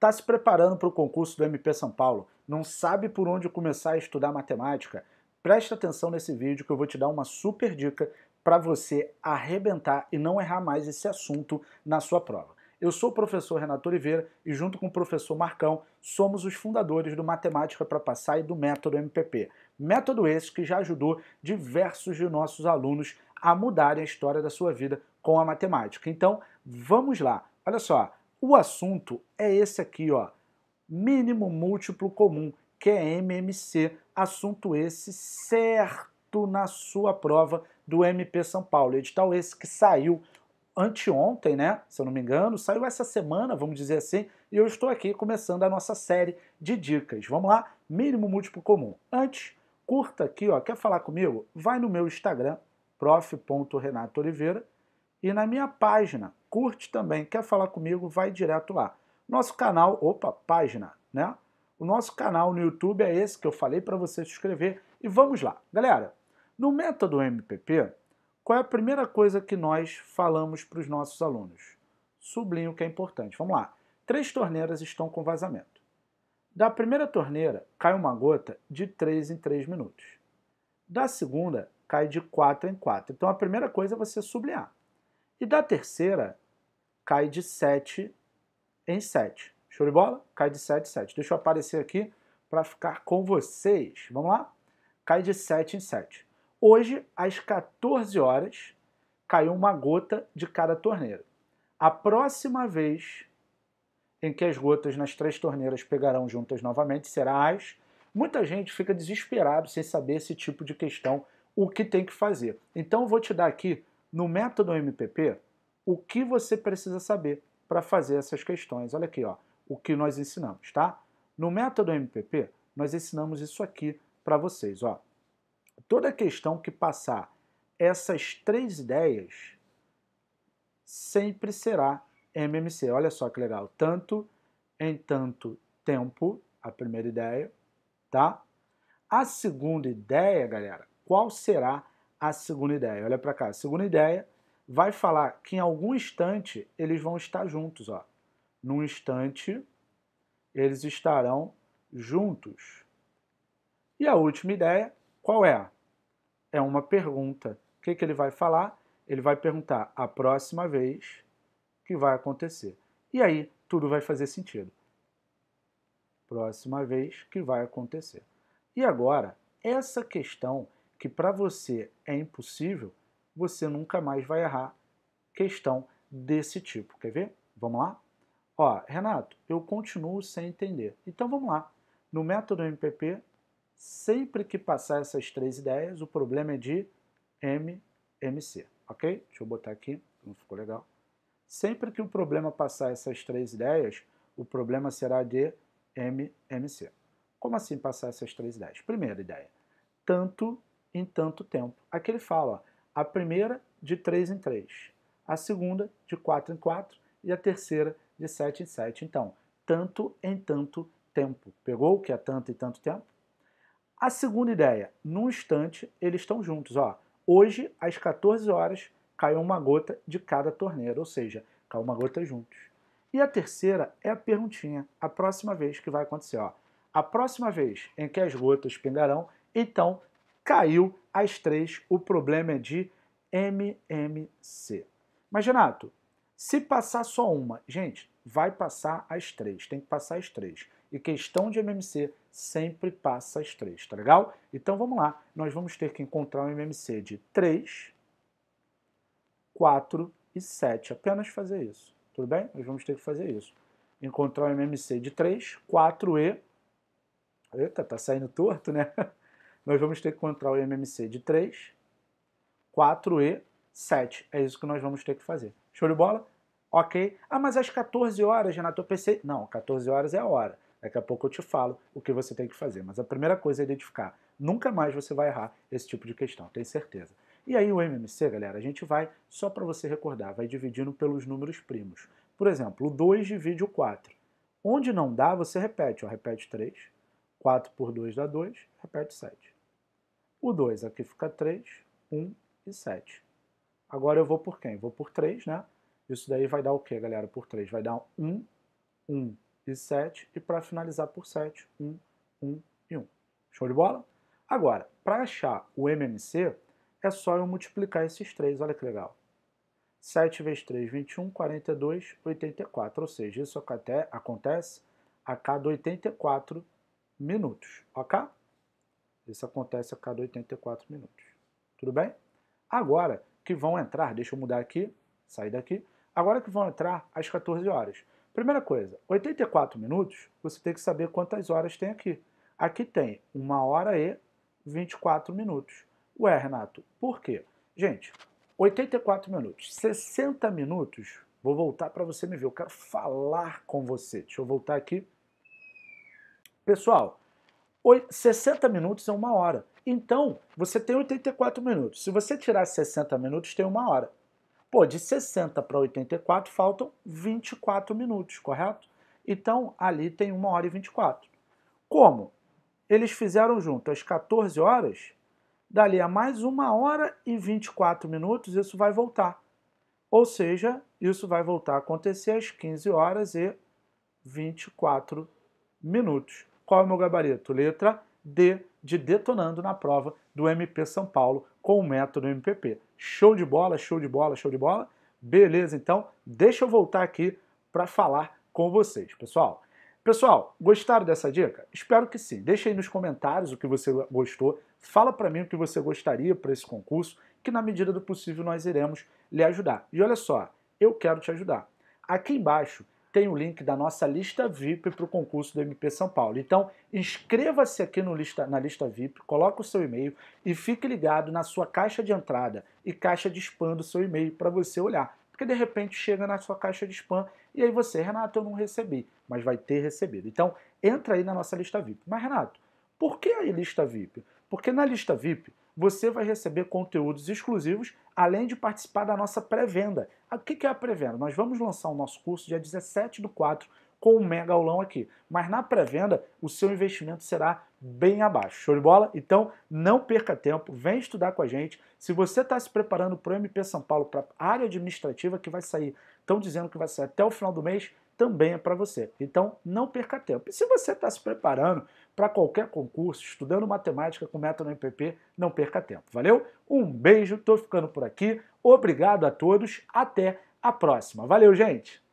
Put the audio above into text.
está se preparando para o concurso do MP São Paulo, não sabe por onde começar a estudar matemática, presta atenção nesse vídeo que eu vou te dar uma super dica para você arrebentar e não errar mais esse assunto na sua prova. Eu sou o professor Renato Oliveira e junto com o professor Marcão somos os fundadores do Matemática para Passar e do Método MPP. Método esse que já ajudou diversos de nossos alunos a mudarem a história da sua vida com a matemática. Então, vamos lá. Olha só, o assunto é esse aqui, ó, mínimo múltiplo comum, que é MMC, assunto esse certo na sua prova do MP São Paulo, edital esse que saiu anteontem, né, se eu não me engano, saiu essa semana, vamos dizer assim, e eu estou aqui começando a nossa série de dicas. Vamos lá? Mínimo múltiplo comum. Antes, curta aqui, ó, quer falar comigo? Vai no meu Instagram, prof.renatooliveira, e na minha página, curte também, quer falar comigo, vai direto lá. Nosso canal, opa, página, né? O nosso canal no YouTube é esse que eu falei para você se inscrever. E vamos lá. Galera, no método MPP, qual é a primeira coisa que nós falamos para os nossos alunos? Sublinho que é importante. Vamos lá. Três torneiras estão com vazamento. Da primeira torneira, cai uma gota de 3 em 3 minutos. Da segunda, cai de 4 em 4. Então a primeira coisa é você sublinhar. E da terceira, cai de 7 em 7. Show de bola? Cai de 7 em 7. Deixa eu aparecer aqui para ficar com vocês. Vamos lá? Cai de 7 em 7. Hoje, às 14 horas, caiu uma gota de cada torneira. A próxima vez em que as gotas nas três torneiras pegarão juntas novamente será às. Muita gente fica desesperado sem saber esse tipo de questão, o que tem que fazer. Então, eu vou te dar aqui, no método MPP, o que você precisa saber para fazer essas questões. Olha aqui, ó, o que nós ensinamos, tá? No método MPP, nós ensinamos isso aqui para vocês, ó. Toda questão que passar essas três ideias sempre será MMC. Olha só que legal. Tanto em tanto tempo, a primeira ideia, tá? A segunda ideia, galera, qual será a segunda ideia? Olha para cá. A segunda ideia vai falar que em algum instante eles vão estar juntos. Ó. Num instante, eles estarão juntos. E a última ideia, qual é? É uma pergunta. O que, que ele vai falar? Ele vai perguntar a próxima vez que vai acontecer. E aí tudo vai fazer sentido. Próxima vez que vai acontecer. E agora, essa questão que para você é impossível, você nunca mais vai errar questão desse tipo. Quer ver? Vamos lá? Ó, Renato, eu continuo sem entender. Então vamos lá. No método MPP, sempre que passar essas três ideias, o problema é de MMC, ok? Deixa eu botar aqui, não ficou legal. Sempre que o problema passar essas três ideias, o problema será de MMC. Como assim passar essas três ideias? Primeira ideia, tanto em tanto tempo. Aqui ele fala, a primeira de 3 em 3, a segunda de 4 em 4 e a terceira de 7 em 7. Então, tanto em tanto tempo. Pegou o que é tanto em tanto tempo? A segunda ideia, num instante eles estão juntos. Ó, hoje, às 14 horas, caiu uma gota de cada torneira, ou seja, caiu uma gota juntos. E a terceira é a perguntinha, a próxima vez que vai acontecer. Ó, a próxima vez em que as gotas pingarão, então caiu às três. O problema é de MMC. Mas, Renato, se passar só uma, gente, vai passar as três. Tem que passar as três. E questão de MMC sempre passa as três, tá legal? Então vamos lá. Nós vamos ter que encontrar um MMC de 3, 4 e 7. Apenas fazer isso. Tudo bem? Nós vamos ter que fazer isso. Encontrar um MMC de 3, 4 e... Eita, tá saindo torto, né? nós vamos ter que encontrar o MMC de 3, 4 e 7. É isso que nós vamos ter que fazer. Show de bola? Ok. Ah, mas às 14 horas, Renato, eu pensei... Não, 14 horas é a hora. Daqui a pouco eu te falo o que você tem que fazer. Mas a primeira coisa é identificar. Nunca mais você vai errar esse tipo de questão, tenho certeza. E aí o MMC, galera, a gente vai, só para você recordar, vai dividindo pelos números primos. Por exemplo, o 2 divide o 4. Onde não dá, você repete. Ó, repete 3. 4 por 2 dá 2. Repete 7. O 2 aqui fica 3, 1 e 7. Agora eu vou por quem? Vou por 3, né? Isso daí vai dar o quê, galera? Por 3 vai dar 1, 1 e 7. E para finalizar por 7, 1, 1 e 1. Show de bola? Agora, para achar o MMC, é só eu multiplicar esses 3. Olha que legal. 7 vezes 3, 21, 42, 84. Ou seja, isso até acontece a cada 84 minutos, ok? Isso acontece a cada 84 minutos. Tudo bem? Agora que vão entrar, deixa eu mudar aqui, sair daqui. Agora que vão entrar às 14 horas. Primeira coisa, 84 minutos, você tem que saber quantas horas tem aqui. Aqui tem 1 hora e 24 minutos. Ué, Renato, por quê? Gente, 84 minutos, 60 minutos, vou voltar para você me ver, eu quero falar com você. Deixa eu voltar aqui. Pessoal, 60 minutos é uma hora. Então, você tem 84 minutos. Se você tirar 60 minutos, tem uma hora. Pô, de 60 para 84 faltam 24 minutos, correto? Então, ali tem 1 hora e 24. Como? Eles fizeram junto às 14 horas, dali a mais 1 hora e 24 minutos, isso vai voltar. Ou seja, isso vai voltar a acontecer às 15 horas e 24 minutos. Qual é o meu gabarito? Letra D, de detonando na prova do MP São Paulo com o método MPP. Show de bola, show de bola, show de bola. Beleza, então, deixa eu voltar aqui para falar com vocês, pessoal. Pessoal, gostaram dessa dica? Espero que sim. Deixa aí nos comentários o que você gostou. Fala para mim o que você gostaria para esse concurso, que na medida do possível nós iremos lhe ajudar. E olha só, eu quero te ajudar. Aqui embaixo tem o link da nossa lista VIP para o concurso do MP São Paulo. Então, inscreva-se aqui lista, na lista VIP, coloque o seu e-mail e fique ligado na sua caixa de entrada e caixa de spam do seu e-mail para você olhar. Porque de repente chega na sua caixa de spam e aí você, Renato, eu não recebi, mas vai ter recebido. Então, entra aí na nossa lista VIP. Mas, Renato, por que a lista VIP? Porque na lista VIP você vai receber conteúdos exclusivos, além de participar da nossa pré-venda. Ah, o que é a pré-venda? Nós vamos lançar o nosso curso dia 17 do 4 com um mega aulão aqui. Mas na pré-venda, o seu investimento será bem abaixo. Show de bola? Então, não perca tempo, vem estudar com a gente. Se você está se preparando para o MP São Paulo, para a área administrativa que vai sair, estão dizendo que vai sair até o final do mês, também é para você. Então, não perca tempo. E se você está se preparando para qualquer concurso, estudando matemática com método MPP, não perca tempo. Valeu? Um beijo, estou ficando por aqui. Obrigado a todos. Até a próxima. Valeu, gente!